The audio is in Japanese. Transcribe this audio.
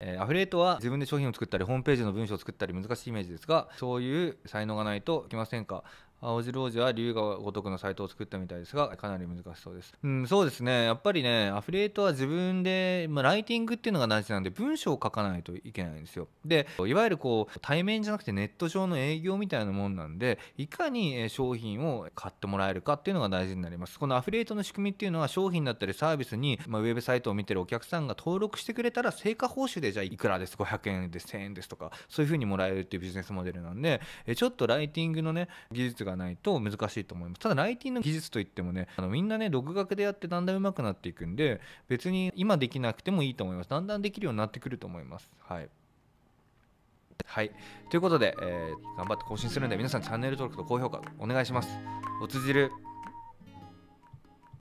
えー、アフィリエイトは自分で商品を作ったりホームページの文章を作ったり難しいイメージですがそういう才能がないといけませんか青汁王子は竜が如くのサイトを作ったみたいですがかなり難しそうです、うん、そうですねやっぱりねアフィリエイトは自分で、まあ、ライティングっていうのが大事なんで文章を書かないといけないんですよでいわゆるこう対面じゃなくてネット上の営業みたいなもんなんでいかに商品を買ってもらえるかっていうのが大事になりますこのアフィリエイトの仕組みっていうのは商品だったりサービスに、まあ、ウェブサイトを見てるお客さんが登録してくれたら成果報酬でじゃあいくらです500円です1000円ですとかそういうふうにもらえるっていうビジネスモデルなんでちょっとライティングのね技術ががないと難しいと思いますただライティングの技術といってもねあのみんなね独学でやってだんだん上手くなっていくんで別に今できなくてもいいと思いますだんだんできるようになってくると思いますはいはい。ということで、えー、頑張って更新するんで、皆さんチャンネル登録と高評価お願いします。おつじる。